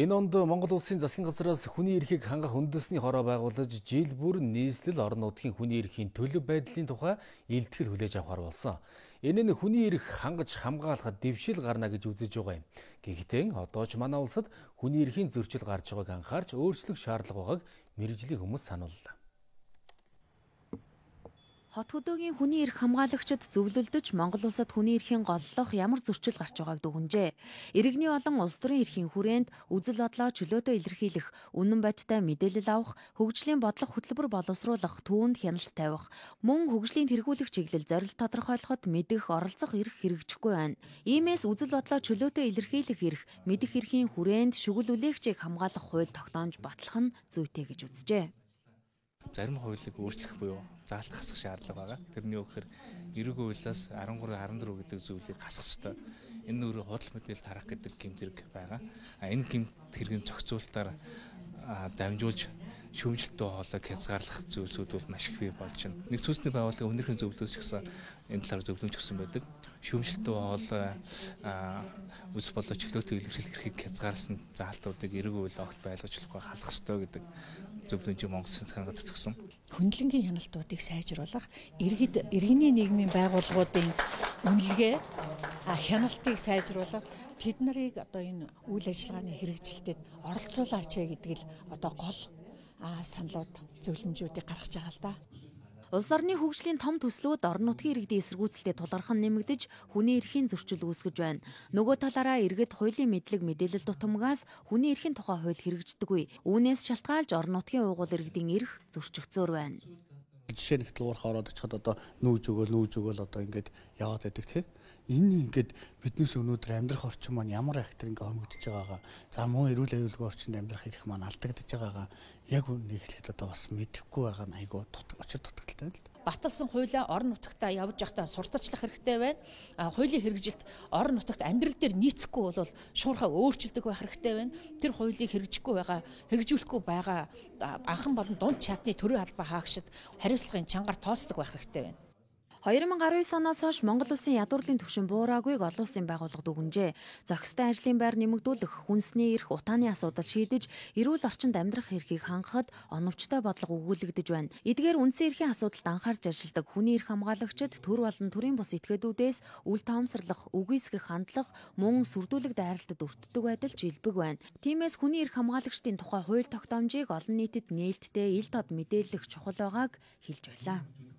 Энэ онд Монгол улсын засгийн газраас хүний эрхийг хангах үндэсний хороо байгуулж жил бүр нийслэл орон нутгийн хүний эрхийн төлөв байдлын тухай илтгэл хүлээж авахар болсон. Энэ нь хүний эрх хангаж хамгаалахад дэвшил гарна гэж үзэж байгаа юм. Гэхдээ одоо ч манай улсад хүний эрхийн зөрчил гарч байгааг анхаарч өөрчлөх шаардлага байгааг мэрэгжлийн хүмүүс санууллаа. Хот хөдөөгийн хүний эрх хамгаалагчид зөвлөлдөж Монгол улсад хүний эрхийн голлох ямар зөрчил гарч байгааг дүгнжээ. Иргэний олон улс төрийн эрхийн хүрээнд үзэл бодлоо чөлөөтэй илэрхийлэх, үнэн бодиттой мэдээлэл авах, хөгжлийн бодлого хөтөлбөр боловсруулах, түүнд хяналт тавих, мөн хөгжлийн тэргүүлэх чиглэл зорилт тодорхойлоход мэдэх, оролцох эрх хэрэгжихгүй байна. Иймээс үзэл бодлоо чөлөөтэй илэрхийлэх эрх, мэдэх эрхийн хүрээнд шүглүүлэгчийг хамгаалах хууль тогтоомж батлах нь зүйтэй гэж үзжээ зарим хуулийг өөрчлөх буюу заалт хасах шаардлага байгаа. Тэрний үг гэхээр 90 хуулиас 13 14 гэдэг зүйлийг хасах ёстой. Энэ өөрөө худал мэдээлэл харах гэдэг гэмт хэрэг байгаа. А энэ гэмт хэргийн зохицуулалтаар дамжуулж шөмжилтөө хоолойг хязгаарлах зүйлсүүд бол маш их бий болж байна. Нэг цусны байгууллага өнөрхөн зөвлөс гэсэн энэ талаар зөвлөмж өгсөн байдаг. Шөмжилтөө хоолой үс болоо чөлөөтэй илэрхийлэхийг хязгаарлсан заалтуудыг эргүү үйл огт байлгачлахгүй халах ёстой гэдэг зөвлөмжийг Монгол Цэнхангад төгсөн. Хөндлөнгийн хяналтуудыг сайжруулах, иргэд иргэний нийгмийн байгууллагуудын үнэлгээ хяналтыг сайжруулах тэд нарыг одоо энэ үйл ажиллагааны хэрэгжилтэд оролцуулаач гэдэг л одоо гол саналууд зөвлөмжүүдийг гаргаж байгаа л да. Улс орны хөгжлийн том төслүүд орон нутгийн иргэдийн эсэргүүцэлтэй тулгархан нэмэгдэж хүний эрхийн зөрчил үүсгэж байна. Нөгөө талаараа иргэд хуулийн мэдлэг мэдээлэл дутамгаас хүний эрхийн тухай хууль хэрэгждэггүй. Үүнээс шалтгаалж орон нутгийн уугуул иргэдийн эрх зөрчигцөөр байна. Жишээ нэгтэл уурхаа ороод очиход одоо нүүж өгөөл нүүж өгөөл одоо ингээд яваад байдаг тийм энэ ингээд биднес өнөөдөр амьдрах орчин маань ямар актер ингээ хөнгөдөж байгаагаа за мөн эрүүл аюулгүй орчинд амьдрах эрх маань алдагдж байгаагаа яг үнийг хэлэхэд одоо бас мэдэхгүй байгаа нь айгүй учир дутагдaltaй л да баталсан хуулиа орон нутагтаа явж явахдаа сурталчлах хэрэгтэй байна. Хуулийн хэрэгжилт орон нутагт амьдрал дээр нийцэхгүй бол шуурхаа өөрчилдөг байх хэрэгтэй байна. Тэр хуулийг хэрэгжихгүй байгаа, хэрэгжүүлэхгүй байгаа анхан болон дунд чатны төрийн албаа хаагшид хариуцлагын чангаар тооцдог байх хэрэгтэй байна. 2019 оноос хойш Монгол улсын ядуурлын түвшин буураагүйг олон улсын байгууллагад өгнжээ. Зохистой ажлын байр нэмэгдүүлэх, хүнсний эрх, утааны асуудал шийдэж, эрүүл орчинд амьдрах эрхийг хангахад оновчтой бодлого өгүүлэгдэж байна. Эдгээр үндсэн эрхийн асуудалд анхаарч ажилладаг хүний эрх хамгаалагчид төр болон төрийн бус этгээдүүдээс үл тоомсорлох, үгүйсгэх хандлага, мөн сүрдүүлэг дайралтад өртдөг байдал жилбэг байна. Тиймээс хүний эрх хамгаалагчдын тухай хууль тогтоомжийг олон нийтэд нээлттэй ил тод мэдээлэх чухал байгааг хэлж байлаа.